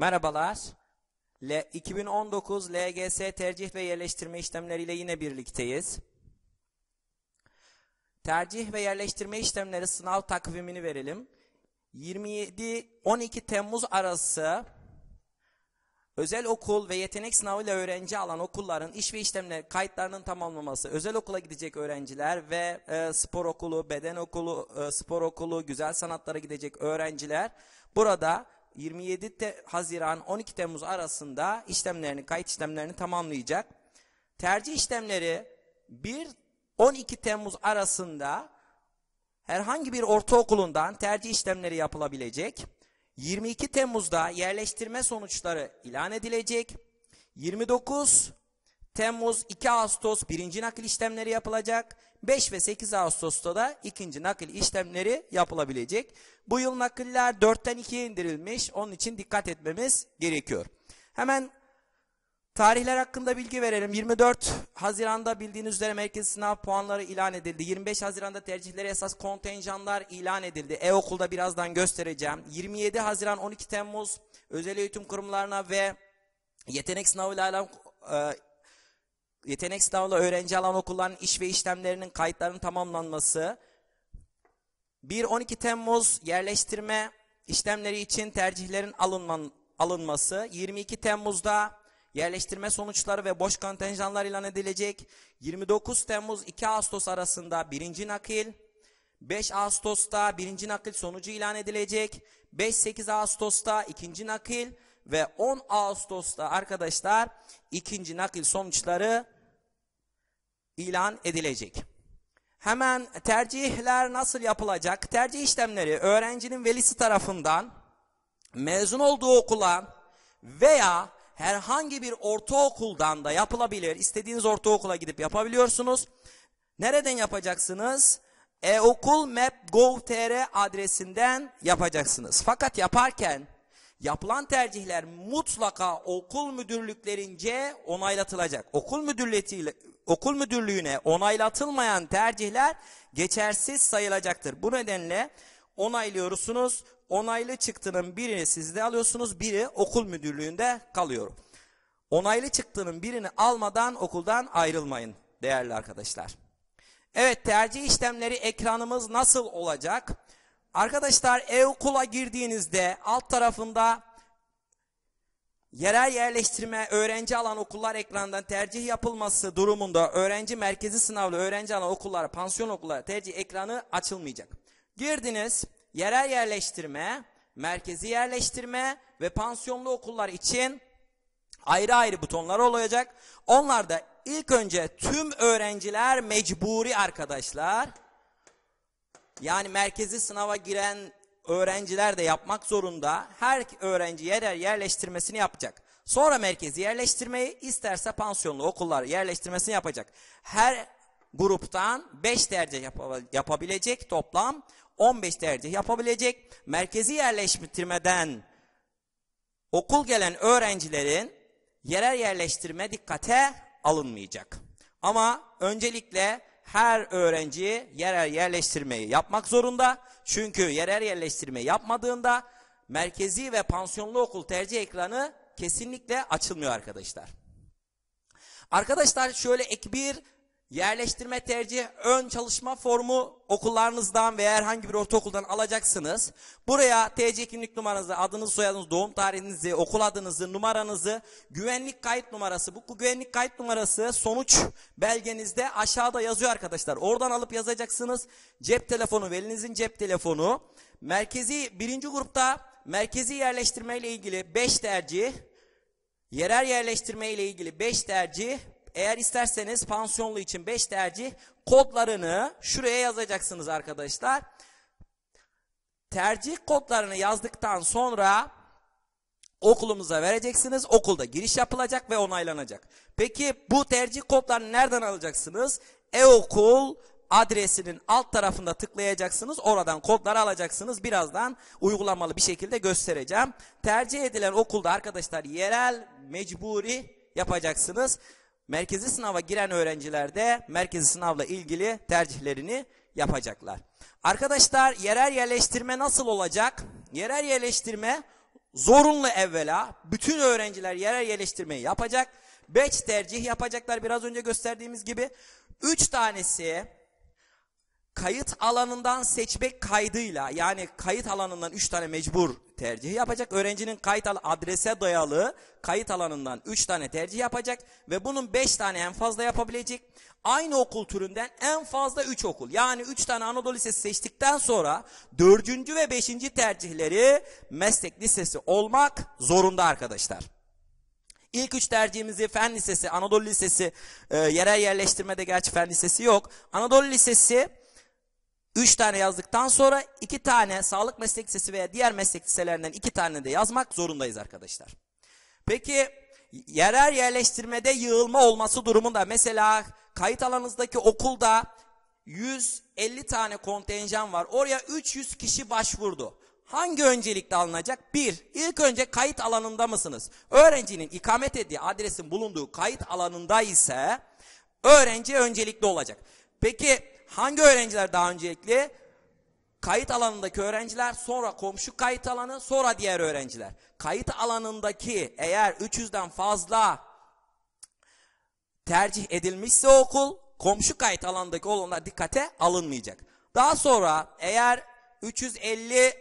Merhabalar. 2019 LGS tercih ve yerleştirme işlemleriyle yine birlikteyiz. Tercih ve yerleştirme işlemleri sınav takvimini verelim. 27-12 Temmuz arası özel okul ve yetenek sınavı ile öğrenci alan okulların iş ve işlemler kayıtlarının tamamlaması, özel okula gidecek öğrenciler ve e, spor okulu, beden okulu, e, spor okulu, güzel sanatlara gidecek öğrenciler burada 27 te Haziran 12 Temmuz arasında işlemlerini, kayıt işlemlerini tamamlayacak. Tercih işlemleri 1-12 Temmuz arasında herhangi bir ortaokulundan tercih işlemleri yapılabilecek. 22 Temmuz'da yerleştirme sonuçları ilan edilecek. 29 Temmuz 2 Ağustos birinci nakil işlemleri yapılacak. 5 ve 8 Ağustos'ta da ikinci nakil işlemleri yapılabilecek. Bu yıl nakiller 4'ten 2'ye indirilmiş. Onun için dikkat etmemiz gerekiyor. Hemen Tarihler hakkında bilgi verelim. 24 Haziran'da bildiğiniz üzere merkez sınav puanları ilan edildi. 25 Haziran'da tercihlere esas kontenjanlar ilan edildi. E-okulda birazdan göstereceğim. 27 Haziran 12 Temmuz özel eğitim kurumlarına ve yetenek sınavıyla yetenek sınavıyla öğrenci alan okulların iş ve işlemlerinin kayıtlarının tamamlanması, 1-12 Temmuz yerleştirme işlemleri için tercihlerin alınman, alınması, 22 Temmuz'da yerleştirme sonuçları ve boş kontenjanlar ilan edilecek, 29 Temmuz-2 Ağustos arasında birinci nakil, 5 Ağustos'ta birinci nakil sonucu ilan edilecek, 5-8 Ağustos'ta ikinci nakil ve 10 Ağustos'ta arkadaşlar ikinci nakil sonuçları ilan edilecek. Hemen tercihler nasıl yapılacak? Tercih işlemleri öğrencinin velisi tarafından mezun olduğu okula veya herhangi bir ortaokuldan da yapılabilir. İstediğiniz ortaokula gidip yapabiliyorsunuz. Nereden yapacaksınız? eokulmap.gov.tr adresinden yapacaksınız. Fakat yaparken yapılan tercihler mutlaka okul müdürlüklerince onaylatılacak. Okul müdürlüğü okul müdürlüğüne onaylatılmayan tercihler geçersiz sayılacaktır. Bu nedenle onaylıyorsunuz, onaylı çıktının birini sizde alıyorsunuz, biri okul müdürlüğünde kalıyor. Onaylı çıktının birini almadan okuldan ayrılmayın değerli arkadaşlar. Evet tercih işlemleri ekranımız nasıl olacak? Arkadaşlar e-okula girdiğinizde alt tarafında Yerel yerleştirme, öğrenci alan okullar ekrandan tercih yapılması durumunda öğrenci merkezi sınavlı öğrenci alan okullara, pansiyon okullara tercih ekranı açılmayacak. Girdiniz, yerel yerleştirme, merkezi yerleştirme ve pansiyonlu okullar için ayrı ayrı butonlar olacak. Onlar da ilk önce tüm öğrenciler mecburi arkadaşlar. Yani merkezi sınava giren öğrenciler de yapmak zorunda. Her öğrenci yer yer yerleştirmesini yapacak. Sonra merkezi yerleştirmeyi isterse pansiyonlu okullar yerleştirmesini yapacak. Her gruptan 5 tercih yap yapabilecek toplam 15 tercih yapabilecek. Merkezi yerleştirmeden okul gelen öğrencilerin yerel yerleştirme dikkate alınmayacak. Ama öncelikle her öğrenciye yerel yerleştirmeyi yapmak zorunda. Çünkü yerel yerleştirme yapmadığında merkezi ve pansiyonlu okul tercih ekranı kesinlikle açılmıyor arkadaşlar. Arkadaşlar şöyle ek bir Yerleştirme tercih ön çalışma formu okullarınızdan veya herhangi bir ortaokuldan alacaksınız. Buraya TC kimlik numaranızı, adınızı, soyadınızı, doğum tarihinizi, okul adınızı, numaranızı, güvenlik kayıt numarası. Bu güvenlik kayıt numarası sonuç belgenizde aşağıda yazıyor arkadaşlar. Oradan alıp yazacaksınız. Cep telefonu, velinizin cep telefonu. Merkezi birinci grupta merkezi yerleştirme ile ilgili 5 tercih, yerel yerleştirme ile ilgili 5 tercih eğer isterseniz pansiyonlu için 5 tercih kodlarını şuraya yazacaksınız arkadaşlar. Tercih kodlarını yazdıktan sonra okulumuza vereceksiniz. Okulda giriş yapılacak ve onaylanacak. Peki bu tercih kodlarını nereden alacaksınız? E-okul adresinin alt tarafında tıklayacaksınız. Oradan kodları alacaksınız. Birazdan uygulamalı bir şekilde göstereceğim. Tercih edilen okulda arkadaşlar yerel mecburi yapacaksınız merkezi sınava giren öğrenciler de merkezi sınavla ilgili tercihlerini yapacaklar. Arkadaşlar yerel yerleştirme nasıl olacak? Yerel yerleştirme zorunlu evvela. Bütün öğrenciler yerel yerleştirmeyi yapacak. Beş tercih yapacaklar biraz önce gösterdiğimiz gibi. Üç tanesi kayıt alanından seçmek kaydıyla yani kayıt alanından 3 tane mecbur tercihi yapacak. Öğrencinin kayıt al adrese dayalı kayıt alanından 3 tane tercih yapacak ve bunun 5 tane en fazla yapabilecek. Aynı okul türünden en fazla 3 okul yani 3 tane Anadolu Lisesi seçtikten sonra 4. ve 5. tercihleri meslek lisesi olmak zorunda arkadaşlar. İlk üç tercihimizi Fen Lisesi, Anadolu Lisesi, e, yerel yerleştirmede gerçi Fen Lisesi yok. Anadolu Lisesi, Üç tane yazdıktan sonra iki tane sağlık meslek lisesi veya diğer meslek liselerinden iki tane de yazmak zorundayız arkadaşlar. Peki yerel yerleştirmede yığılma olması durumunda mesela kayıt alanınızdaki okulda 150 tane kontenjan var. Oraya 300 kişi başvurdu. Hangi öncelikle alınacak? Bir, ilk önce kayıt alanında mısınız? Öğrencinin ikamet ettiği adresin bulunduğu kayıt alanında ise öğrenci öncelikli olacak. Peki hangi öğrenciler daha öncelikli? Kayıt alanındaki öğrenciler, sonra komşu kayıt alanı, sonra diğer öğrenciler. Kayıt alanındaki eğer 300'den fazla tercih edilmişse okul, komşu kayıt alanındaki olanlar dikkate alınmayacak. Daha sonra eğer 350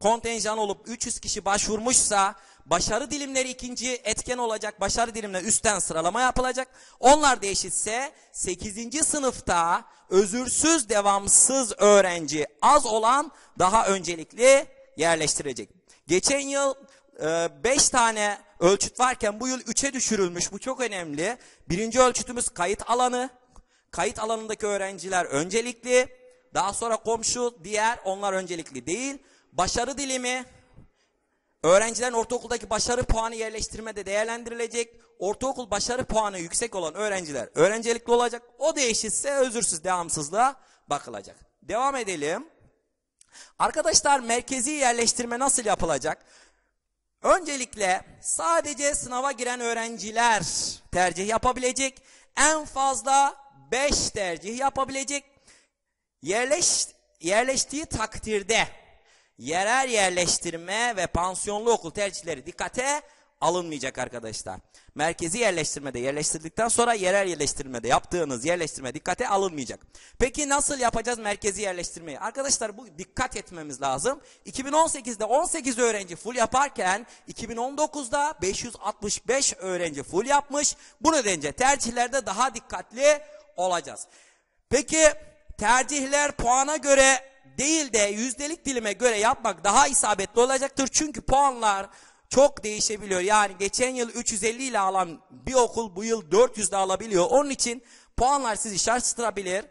kontenjan olup 300 kişi başvurmuşsa başarı dilimleri ikinci etken olacak. Başarı dilimine üstten sıralama yapılacak. Onlar da eşitse 8. sınıfta özürsüz devamsız öğrenci az olan daha öncelikli yerleştirecek. Geçen yıl 5 e, tane ölçüt varken bu yıl 3'e düşürülmüş. Bu çok önemli. Birinci ölçütümüz kayıt alanı. Kayıt alanındaki öğrenciler öncelikli. Daha sonra komşu, diğer onlar öncelikli değil. Başarı dilimi Öğrencilerin ortaokuldaki başarı puanı yerleştirmede değerlendirilecek. Ortaokul başarı puanı yüksek olan öğrenciler öğrencilikli olacak. O değişirse özürsüz devamsızlığa bakılacak. Devam edelim. Arkadaşlar merkezi yerleştirme nasıl yapılacak? Öncelikle sadece sınava giren öğrenciler tercih yapabilecek. En fazla 5 tercih yapabilecek. Yerleş, yerleştiği takdirde yerel yerleştirme ve pansiyonlu okul tercihleri dikkate alınmayacak arkadaşlar. Merkezi yerleştirmede yerleştirdikten sonra yerel yerleştirmede yaptığınız yerleştirme dikkate alınmayacak. Peki nasıl yapacağız merkezi yerleştirmeyi? Arkadaşlar bu dikkat etmemiz lazım. 2018'de 18 öğrenci full yaparken 2019'da 565 öğrenci full yapmış. Bu nedenle tercihlerde daha dikkatli olacağız. Peki tercihler puana göre değil de yüzdelik dilime göre yapmak daha isabetli olacaktır. Çünkü puanlar çok değişebiliyor. Yani geçen yıl 350 ile alan bir okul bu yıl 400 ile alabiliyor. Onun için puanlar sizi şaşırtabilir.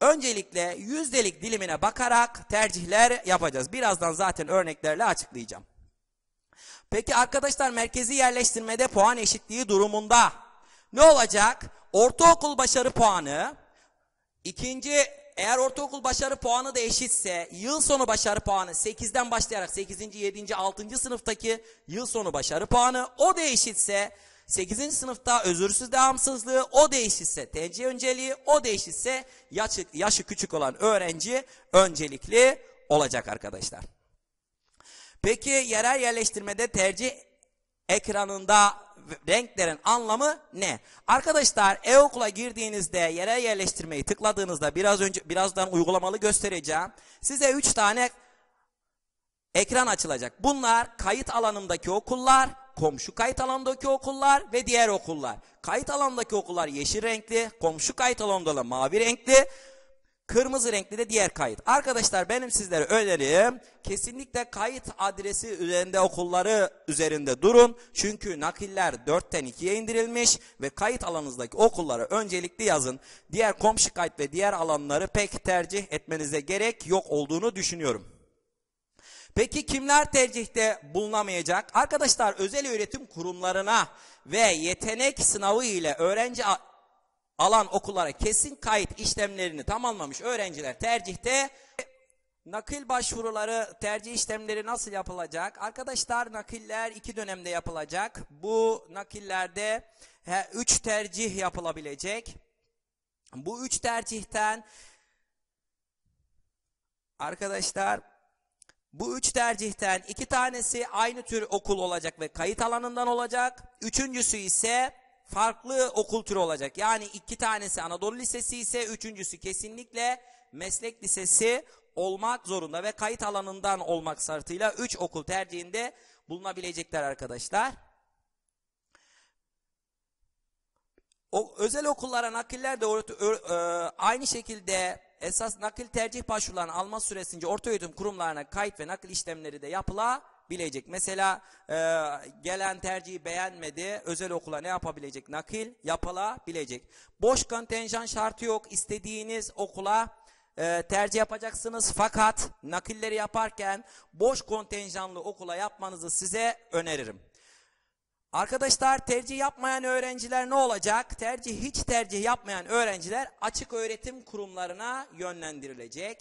Öncelikle yüzdelik dilimine bakarak tercihler yapacağız. Birazdan zaten örneklerle açıklayacağım. Peki arkadaşlar merkezi yerleştirmede puan eşitliği durumunda ne olacak? Ortaokul başarı puanı, ikinci eğer ortaokul başarı puanı da eşitse yıl sonu başarı puanı 8'den başlayarak 8. 7. 6. sınıftaki yıl sonu başarı puanı o da eşitse 8. sınıfta özürsüz devamsızlığı o da eşitse TC önceliği o da eşitse yaşı, yaşı küçük olan öğrenci öncelikli olacak arkadaşlar. Peki yerel yerleştirmede tercih ekranında renklerin anlamı ne? Arkadaşlar e-okula girdiğinizde yere yerleştirmeyi tıkladığınızda biraz önce birazdan uygulamalı göstereceğim. Size 3 tane ekran açılacak. Bunlar kayıt alanındaki okullar, komşu kayıt alanındaki okullar ve diğer okullar. Kayıt alanındaki okullar yeşil renkli, komşu kayıt alanında mavi renkli. Kırmızı renkli de diğer kayıt. Arkadaşlar benim sizlere önerim kesinlikle kayıt adresi üzerinde okulları üzerinde durun. Çünkü nakiller 4'ten 2'ye indirilmiş ve kayıt alanınızdaki okulları öncelikli yazın. Diğer komşu kayıt ve diğer alanları pek tercih etmenize gerek yok olduğunu düşünüyorum. Peki kimler tercihte bulunamayacak? Arkadaşlar özel öğretim kurumlarına ve yetenek sınavı ile öğrenci alan okullara kesin kayıt işlemlerini tamamlamış öğrenciler tercihte nakil başvuruları tercih işlemleri nasıl yapılacak? Arkadaşlar nakiller iki dönemde yapılacak. Bu nakillerde he, üç tercih yapılabilecek. Bu üç tercihten arkadaşlar bu üç tercihten iki tanesi aynı tür okul olacak ve kayıt alanından olacak. Üçüncüsü ise farklı okul türü olacak. Yani iki tanesi Anadolu Lisesi ise üçüncüsü kesinlikle meslek lisesi olmak zorunda ve kayıt alanından olmak şartıyla üç okul tercihinde bulunabilecekler arkadaşlar. O, özel okullara nakiller de e, aynı şekilde esas nakil tercih başvurularını alma süresince orta öğretim kurumlarına kayıt ve nakil işlemleri de yapılabilir bilecek. Mesela e, gelen tercihi beğenmedi. Özel okula ne yapabilecek? Nakil yapılabilecek. Boş kontenjan şartı yok. İstediğiniz okula e, tercih yapacaksınız. Fakat nakilleri yaparken boş kontenjanlı okula yapmanızı size öneririm. Arkadaşlar tercih yapmayan öğrenciler ne olacak? Tercih hiç tercih yapmayan öğrenciler açık öğretim kurumlarına yönlendirilecek.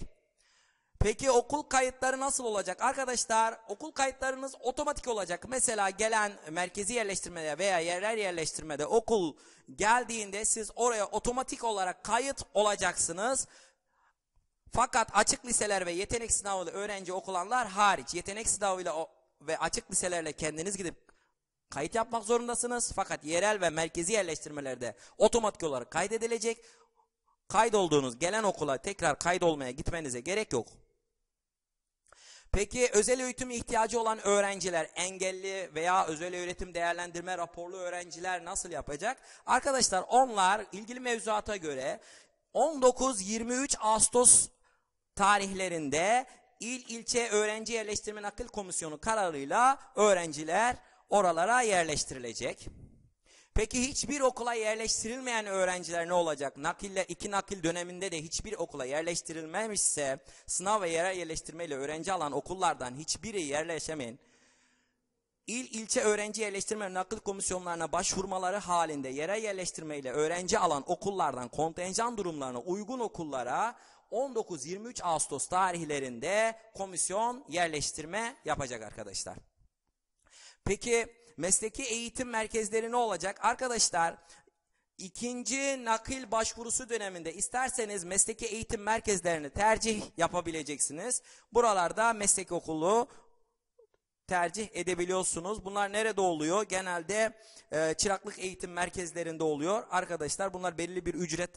Peki okul kayıtları nasıl olacak? Arkadaşlar okul kayıtlarınız otomatik olacak. Mesela gelen merkezi yerleştirmede veya yerel yerleştirmede okul geldiğinde siz oraya otomatik olarak kayıt olacaksınız. Fakat açık liseler ve yetenek sınavıyla öğrenci okulanlar hariç yetenek sınavıyla ve açık liselerle kendiniz gidip kayıt yapmak zorundasınız. Fakat yerel ve merkezi yerleştirmelerde otomatik olarak kaydedilecek. Kaydolduğunuz gelen okula tekrar kaydolmaya gitmenize gerek yok. Peki özel eğitim ihtiyacı olan öğrenciler, engelli veya özel öğretim değerlendirme raporlu öğrenciler nasıl yapacak? Arkadaşlar onlar ilgili mevzuata göre 19-23 Ağustos tarihlerinde il ilçe öğrenci yerleştirme akıl komisyonu kararıyla öğrenciler oralara yerleştirilecek. Peki hiçbir okula yerleştirilmeyen öğrenciler ne olacak? Nakille iki nakil döneminde de hiçbir okula yerleştirilmemişse sınav ve yerel yerleştirmeyle öğrenci alan okullardan hiçbiri yerleşemeyen İl ilçe öğrenci yerleştirme nakil komisyonlarına başvurmaları halinde yerel yerleştirmeyle öğrenci alan okullardan kontenjan durumlarına uygun okullara 19-23 Ağustos tarihlerinde komisyon yerleştirme yapacak arkadaşlar. Peki mesleki eğitim merkezleri ne olacak? Arkadaşlar ikinci nakil başvurusu döneminde isterseniz mesleki eğitim merkezlerini tercih yapabileceksiniz. Buralarda meslek okulu tercih edebiliyorsunuz. Bunlar nerede oluyor? Genelde e, çıraklık eğitim merkezlerinde oluyor. Arkadaşlar bunlar belli bir ücret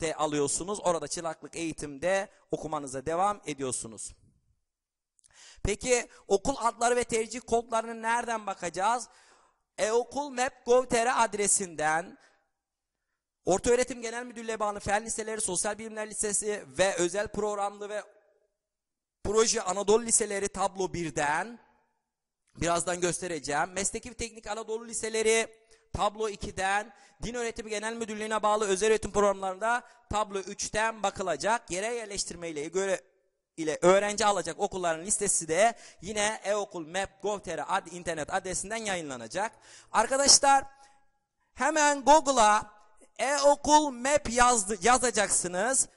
de alıyorsunuz. Orada çıraklık eğitimde okumanıza devam ediyorsunuz. Peki okul adları ve tercih kodlarını nereden bakacağız? eokulmap.gov.tr adresinden Ortaöğretim Genel Müdürlüğü bağlı Fen Liseleri, Sosyal Bilimler Lisesi ve özel programlı ve proje Anadolu Liseleri tablo 1'den birazdan göstereceğim. Mesleki ve Teknik Anadolu Liseleri tablo 2'den Din Öğretimi Genel Müdürlüğü'ne bağlı özel öğretim programlarında tablo 3'ten bakılacak. Yere yerleştirmeyle göre ile öğrenci alacak okulların listesi de yine eokulmap.gov.tr ad internet adresinden yayınlanacak. Arkadaşlar hemen Google'a e map yaz, yazacaksınız.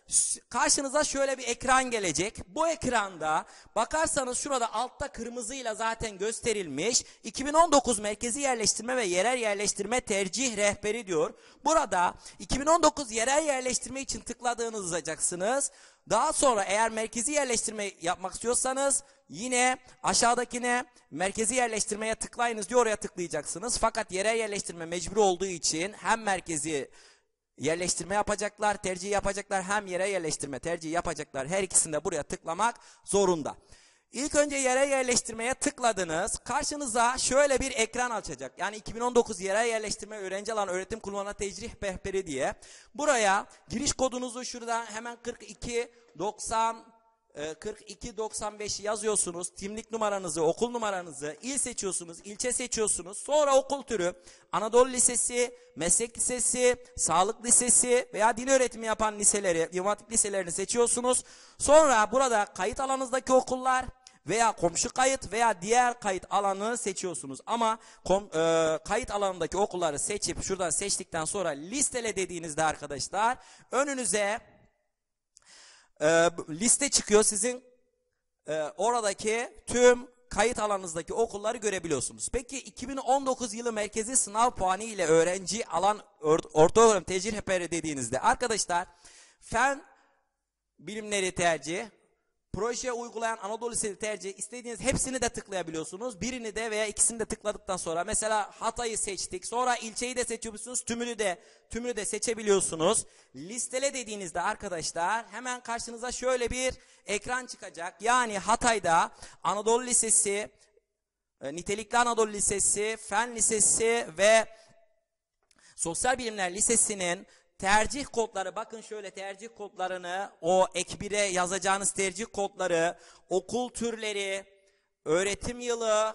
Karşınıza şöyle bir ekran gelecek. Bu ekranda bakarsanız şurada altta kırmızıyla zaten gösterilmiş. 2019 merkezi yerleştirme ve yerel yerleştirme tercih rehberi diyor. Burada 2019 yerel yerleştirme için tıkladığınızı yazacaksınız. Daha sonra eğer merkezi yerleştirme yapmak istiyorsanız yine aşağıdakine merkezi yerleştirmeye tıklayınız diye oraya tıklayacaksınız. Fakat yere yerleştirme mecbur olduğu için hem merkezi yerleştirme yapacaklar, tercih yapacaklar hem yere yerleştirme tercih yapacaklar. Her ikisinde buraya tıklamak zorunda. İlk önce yere yerleştirmeye tıkladınız. Karşınıza şöyle bir ekran açacak. Yani 2019 yere yerleştirme öğrenci alan öğretim kurumuna tecrih rehberi diye. Buraya giriş kodunuzu şuradan hemen 42 90 4295 yazıyorsunuz. Timlik numaranızı, okul numaranızı, il seçiyorsunuz, ilçe seçiyorsunuz. Sonra okul türü Anadolu Lisesi, Meslek Lisesi, Sağlık Lisesi veya din öğretimi yapan liseleri, yumatik liselerini seçiyorsunuz. Sonra burada kayıt alanınızdaki okullar, veya komşu kayıt veya diğer kayıt alanı seçiyorsunuz. Ama kom, e, kayıt alanındaki okulları seçip şuradan seçtikten sonra listele dediğinizde arkadaşlar önünüze e, liste çıkıyor. Sizin e, oradaki tüm kayıt alanınızdaki okulları görebiliyorsunuz. Peki 2019 yılı merkezi sınav puanı ile öğrenci alan or orta öğrenim tecrübe dediğinizde arkadaşlar fen bilimleri tercih, Projeye uygulayan Anadolu Liseli tercih istediğiniz hepsini de tıklayabiliyorsunuz. Birini de veya ikisini de tıkladıktan sonra mesela Hatay'ı seçtik. Sonra ilçeyi de seçiyorsunuz. Tümünü de tümünü de seçebiliyorsunuz. Listele dediğinizde arkadaşlar hemen karşınıza şöyle bir ekran çıkacak. Yani Hatay'da Anadolu Lisesi, e, Nitelikli Anadolu Lisesi, Fen Lisesi ve Sosyal Bilimler Lisesi'nin tercih kodları bakın şöyle tercih kodlarını o ekbire yazacağınız tercih kodları okul türleri öğretim yılı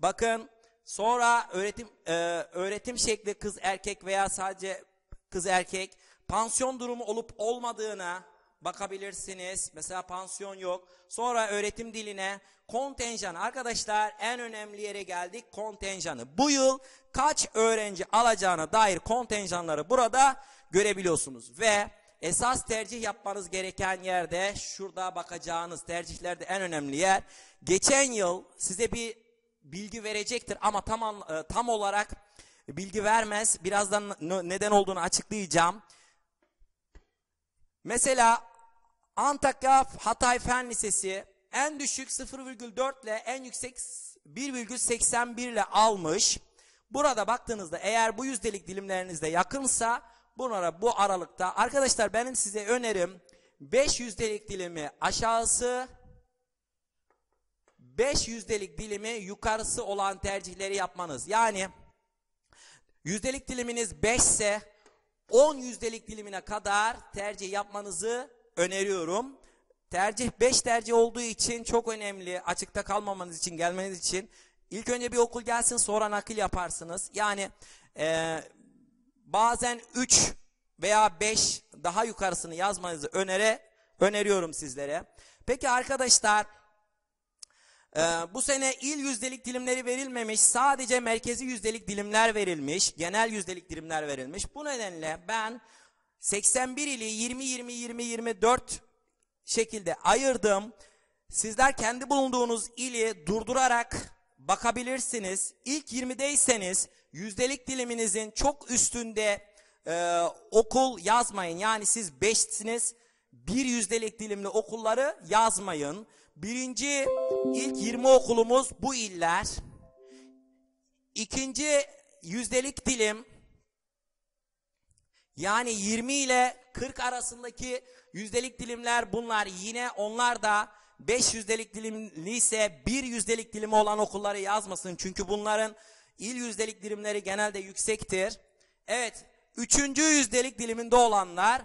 bakın sonra öğretim e, öğretim şekli kız erkek veya sadece kız erkek pansiyon durumu olup olmadığına bakabilirsiniz. Mesela pansiyon yok. Sonra öğretim diline kontenjan. Arkadaşlar en önemli yere geldik kontenjanı. Bu yıl kaç öğrenci alacağına dair kontenjanları burada görebiliyorsunuz. Ve esas tercih yapmanız gereken yerde şurada bakacağınız tercihlerde en önemli yer. Geçen yıl size bir bilgi verecektir ama tam, e, tam olarak bilgi vermez. Birazdan neden olduğunu açıklayacağım. Mesela Antakya Hatay Fen Lisesi en düşük 0,4 ile en yüksek 1,81 ile almış. Burada baktığınızda eğer bu yüzdelik dilimlerinizde yakınsa bunlara bu aralıkta arkadaşlar benim size önerim 5 yüzdelik dilimi aşağısı 5 yüzdelik dilimi yukarısı olan tercihleri yapmanız. Yani yüzdelik diliminiz 5 ise 10 yüzdelik dilimine kadar tercih yapmanızı öneriyorum. Tercih 5 tercih olduğu için çok önemli. Açıkta kalmamanız için, gelmeniz için. İlk önce bir okul gelsin sonra nakil yaparsınız. Yani bazen 3 veya 5 daha yukarısını yazmanızı önere, öneriyorum sizlere. Peki arkadaşlar ee, bu sene il yüzdelik dilimleri verilmemiş, sadece merkezi yüzdelik dilimler verilmiş, genel yüzdelik dilimler verilmiş. Bu nedenle ben 81 ili 20-20-20-24 şekilde ayırdım. Sizler kendi bulunduğunuz ili durdurarak bakabilirsiniz. İlk 20'deyseniz yüzdelik diliminizin çok üstünde e, okul yazmayın. Yani siz beşsiniz. Bir yüzdelik dilimli okulları yazmayın. Birinci ilk 20 okulumuz bu iller. İkinci yüzdelik dilim yani 20 ile 40 arasındaki yüzdelik dilimler bunlar. Yine onlar da 5 yüzdelik dilimli ise 1 yüzdelik dilimi olan okulları yazmasın. Çünkü bunların İl yüzdelik dilimleri genelde yüksektir. Evet, üçüncü yüzdelik diliminde olanlar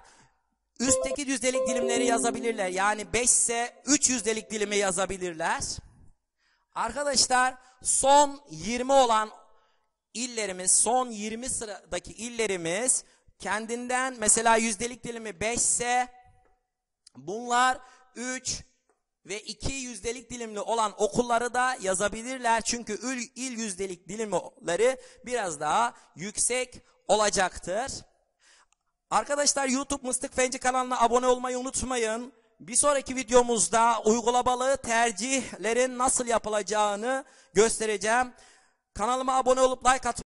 üstteki yüzdelik dilimleri yazabilirler. Yani 5 ise 3 yüzdelik dilimi yazabilirler. Arkadaşlar son 20 olan illerimiz, son 20 sıradaki illerimiz kendinden mesela yüzdelik dilimi 5 ise bunlar 3, ve iki yüzdelik dilimli olan okulları da yazabilirler. Çünkü il, il yüzdelik dilimleri biraz daha yüksek olacaktır. Arkadaşlar YouTube Mıstık Fenci kanalına abone olmayı unutmayın. Bir sonraki videomuzda uygulamalı tercihlerin nasıl yapılacağını göstereceğim. Kanalıma abone olup like atmayı